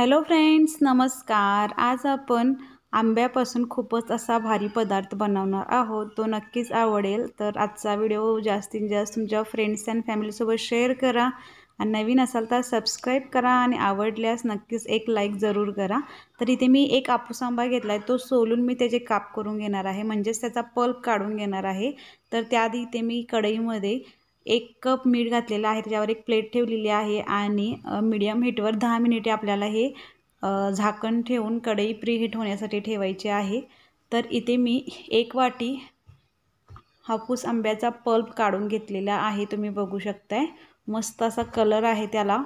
hello friends नमस्कार आज आपण आंब्यापासून खूपच असा भारी पदार्थ बनवणार आहोत तो नक्कीच आवडेल तर आजचा व्हिडिओ जास्तीत जास्त तुमच्या फ्रेंड्स अँड फॅमिलीसोबत शेअर करा आणि नवीन असाल तर सबस्क्राईब करा आणि आवडल्यास नक्कीच एक लाईक जरूर करा तर इथे मी एक आपूस आंबा घेतला आहे तो सोलून मी त्याचे काप करून घेणार आहे म्हणजेच त्याचा पल्प काढून घेणार आहे तर त्याआधी इथे मी कढईमध्ये एक कप मीठ घातलेलं आहे त्याच्यावर एक प्लेट ठेवलेली आहे आणि मीडियम हीटवर दहा मिनिटे आपल्याला हे झाकण ठेवून कढई प्री हीट होण्यासाठी ठेवायची आहे तर इथे मी एक वाटी हापूस आंब्याचा पल्प काढून घेतलेला आहे तुम्ही बघू शकताय मस्त असा कलर आहे त्याला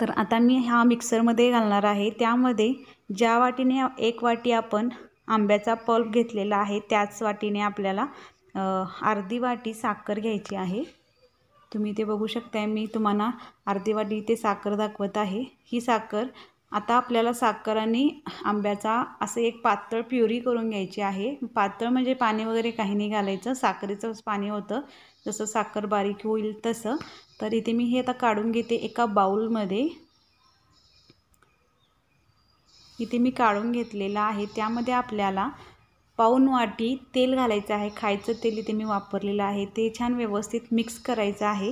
तर आता मी हा मिक्सरमध्ये घालणार आहे त्यामध्ये ज्या वाटीने एक वाटी आपण आंब्याचा पल्प घेतलेला आहे त्याच वाटीने आपल्याला अर्धी वाटी साखर घ्यायची आहे तुम्ही ते बघू शकताय मी तुम्हाला अर्धी वाटी इथे साखर दाखवत आहे ही साखर आता आपल्याला साखर आणि आंब्याचा असं एक पातळ प्युरी करून घ्यायची आहे पातळ म्हणजे पाणी वगैरे काही नाही घालायचं साखरेचंच पाणी होतं जसं साखर बारीक होईल तसं तर इथे मी हे आता काढून घेते एका बाऊलमध्ये इथे मी काढून घेतलेला आहे त्यामध्ये आपल्याला पाऊन वाटी तेल घालायचं आहे खायचं तेल इथे मी वापरलेलं आहे ते छान व्यवस्थित मिक्स करायचं आहे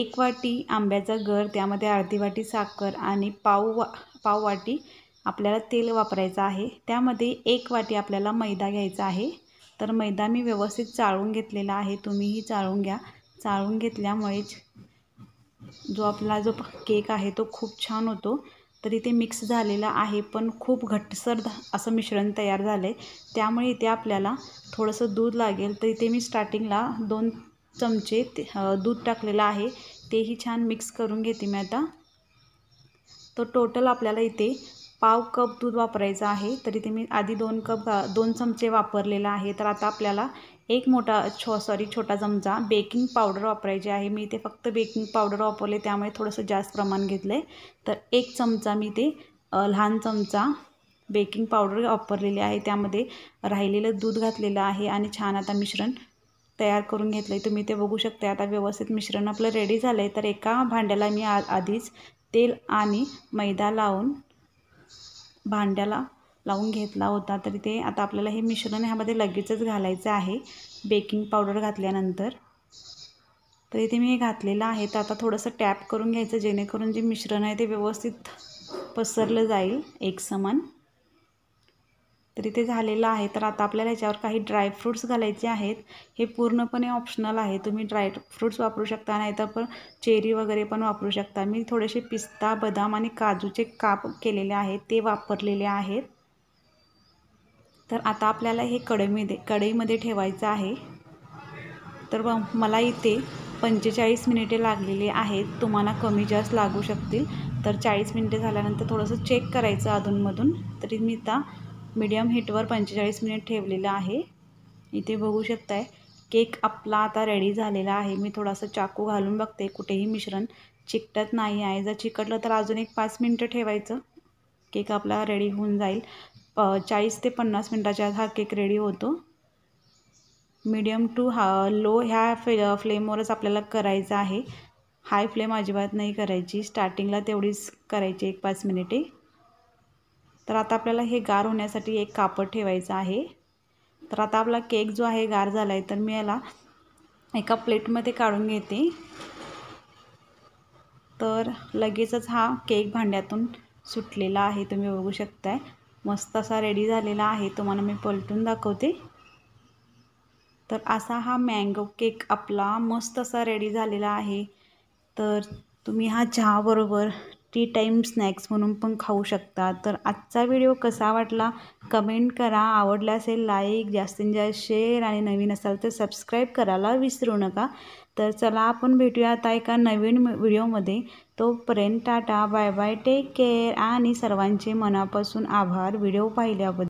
एक वाटी आंब्याचा गर त्यामध्ये अर्धी वाटी साखर आणि पाव वा पाव वाटी आपल्याला तेल वापरायचं आहे त्यामध्ये एक वाटी आपल्याला मैदा घ्यायचा आहे तर मैदा मी व्यवस्थित चाळून घेतलेला आहे तुम्हीही चाळून घ्या चाळून घेतल्यामुळेच जो आपला जो केक आहे तो खूप छान होतो तर इथे मिक्स झालेलं आहे पण खूप घट्टसर असं मिश्रण तयार झालं आहे त्यामुळे इथे आपल्याला थोडंसं दूध लागेल तर इथे मी स्टार्टिंगला दोन चमचे दूध टाकलेलं आहे तेही छान मिक्स करून घेते मी आता तर टोटल आपल्याला इथे पाव कप दूध वापरायचं आहे तर इथे मी आधी दोन कप दोन चमचे वापरलेलं आहे तर आता आपल्याला एक मोठा छो सॉरी छोटा चमचा बेकिंग पावडर वापरायची आहे मी ते फक्त बेकिंग पावडर वापरले त्यामुळे थोडंसं जास्त प्रमाण घेतलं आहे तर एक चमचा मी ते लहान चमचा बेकिंग पावडर वापरलेली आहे त्यामध्ये राहिलेलं दूध घातलेलं आहे आणि छान आता मिश्रण तयार करून घेतलं आहे तुम्ही ते बघू शकता आता व्यवस्थित मिश्रण आपलं रेडी झालं आहे तर एका भांड्याला मी आ आधीच तेल आणि मैदा लावून भांड्याला लावून घेतला होता तरी ते आता आपल्याला हे मिश्रण ह्यामध्ये लगेचच घालायचं आहे बेकिंग पावडर घातल्यानंतर तर इथे मी हे घातलेलं आहे तर आता थोडंसं टॅप करून घ्यायचं जेणेकरून जे मिश्रण आहे ते व्यवस्थित पसरलं जाईल एक समान तर इथे झालेलं आहे तर आता आपल्याला ह्याच्यावर काही ड्रायफ्रूट्स घालायचे आहेत हे पूर्णपणे ऑप्शनल आहे तुम्ही ड्राय फ्रूट्स वापरू शकता नाहीतर पण चेरी वगैरे पण वापरू शकता मी थोडेसे पिस्ता बदाम आणि काजूचे काप केलेले आहेत ते वापरलेले आहेत तर आता आपल्याला हे कढईमध्ये कढईमध्ये ठेवायचं आहे तर मला इथे पंचेचाळीस मिनिटे लागलेली आहेत तुम्हाला कमी जास्त लागू शकतील तर चाळीस मिनिटे झाल्यानंतर थोडंसं चेक करायचं अधूनमधून तरी मी आता मीडियम हीटवर पंचेचाळीस मिनिट ठेवलेलं आहे इथे बघू शकताय केक आपला आता रेडी झालेला आहे मी थोडंसं चाकू घालून बघते कुठेही मिश्रण चिकटत नाही आहे जर चिकटलं तर अजून एक पाच मिनटं ठेवायचं केक आपला रेडी होऊन जाईल चाळीस ते पन्नास मिनटाच्या आत हा केक रेडी होतो मीडियम टू हा लो ह्या फ्ले फ्लेमवरच आपल्याला करायचा आहे हाय फ्लेम अजिबात नाही करायची स्टार्टिंगला तेवढीच करायची एक पाच मिनिटे तर आता आपल्याला हे गार होण्यासाठी एक कापड ठेवायचं आहे तर आता आपला केक जो आहे गार झाला आहे तर मी याला एका प्लेटमध्ये काढून घेते तर लगेचच हा केक भांड्यातून सुटलेला आहे तुम्ही बघू शकताय मस्त असा रेडी झालेला आहे तुम्हाला मी पलटून दाखवते तर असा हा मँगो केक आपला मस्त असा रेडी झालेला आहे तर तुम्ही हा चहाबरोबर टी टाईम स्नॅक्स म्हणून पण खाऊ शकता तर आजचा व्हिडिओ कसा वाटला कमेंट करा आवडला असेल लाईक जास्तीत जास्त शेअर आणि नवीन असाल तर सबस्क्राईब करायला विसरू नका तर चला आपण भेटूया आता एका नवीन व्हिडिओमध्ये तोपर्यंत tata bye bye take care आणि सर्वांचे मनापासून आभार व्हिडिओ पाहिल्याबद्दल